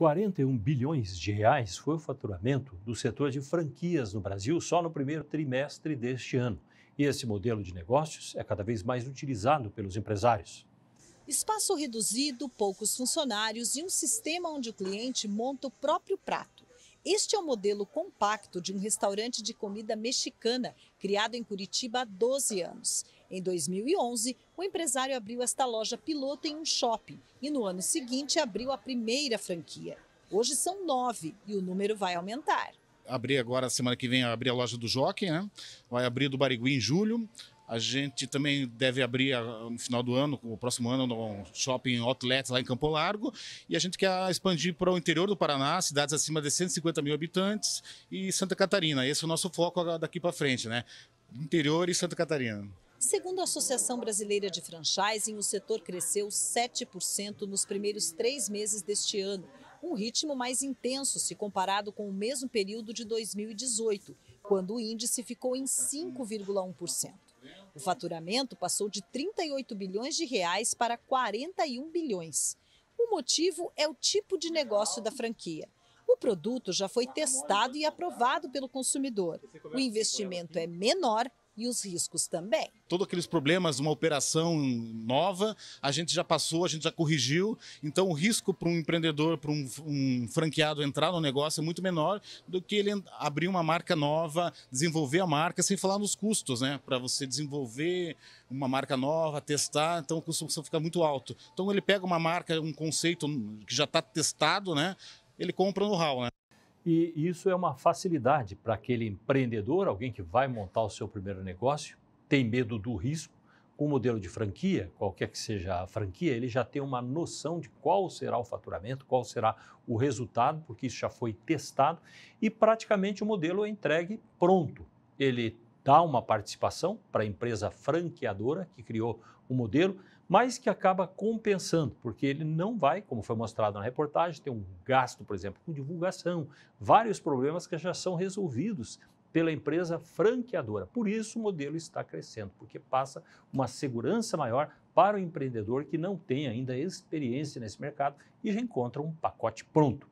41 bilhões de reais foi o faturamento do setor de franquias no Brasil só no primeiro trimestre deste ano. E esse modelo de negócios é cada vez mais utilizado pelos empresários. Espaço reduzido, poucos funcionários e um sistema onde o cliente monta o próprio prato. Este é o modelo compacto de um restaurante de comida mexicana criado em Curitiba há 12 anos. Em 2011, o empresário abriu esta loja piloto em um shopping e no ano seguinte abriu a primeira franquia. Hoje são nove e o número vai aumentar. Abrir agora, semana que vem, abrir a loja do Jockey, né? Vai abrir do Barigui em julho. A gente também deve abrir ah, no final do ano, o próximo ano, um shopping outlet lá em Campo Largo. E a gente quer expandir para o interior do Paraná, cidades acima de 150 mil habitantes e Santa Catarina. Esse é o nosso foco daqui para frente, né? Interior e Santa Catarina. Segundo a Associação Brasileira de Franchising, o setor cresceu 7% nos primeiros três meses deste ano, um ritmo mais intenso se comparado com o mesmo período de 2018, quando o índice ficou em 5,1%. O faturamento passou de 38 bilhões de reais para 41 bilhões. O motivo é o tipo de negócio da franquia. O produto já foi testado e aprovado pelo consumidor. O investimento é menor e os riscos também. Todos aqueles problemas, uma operação nova, a gente já passou, a gente já corrigiu. Então, o risco para um empreendedor, para um, um, franqueado entrar no negócio é muito menor do que ele abrir uma marca nova, desenvolver a marca, sem falar nos custos, né? Para você desenvolver uma marca nova, testar, então o custo fica muito alto. Então, ele pega uma marca, um conceito que já está testado, né? Ele compra no RAL, né? E isso é uma facilidade para aquele empreendedor, alguém que vai montar o seu primeiro negócio, tem medo do risco. o modelo de franquia, qualquer que seja a franquia, ele já tem uma noção de qual será o faturamento, qual será o resultado, porque isso já foi testado e praticamente o modelo é entregue pronto. Ele dá uma participação para a empresa franqueadora que criou o modelo, mas que acaba compensando, porque ele não vai, como foi mostrado na reportagem, ter um gasto, por exemplo, com divulgação, vários problemas que já são resolvidos pela empresa franqueadora. Por isso o modelo está crescendo, porque passa uma segurança maior para o empreendedor que não tem ainda experiência nesse mercado e já encontra um pacote pronto.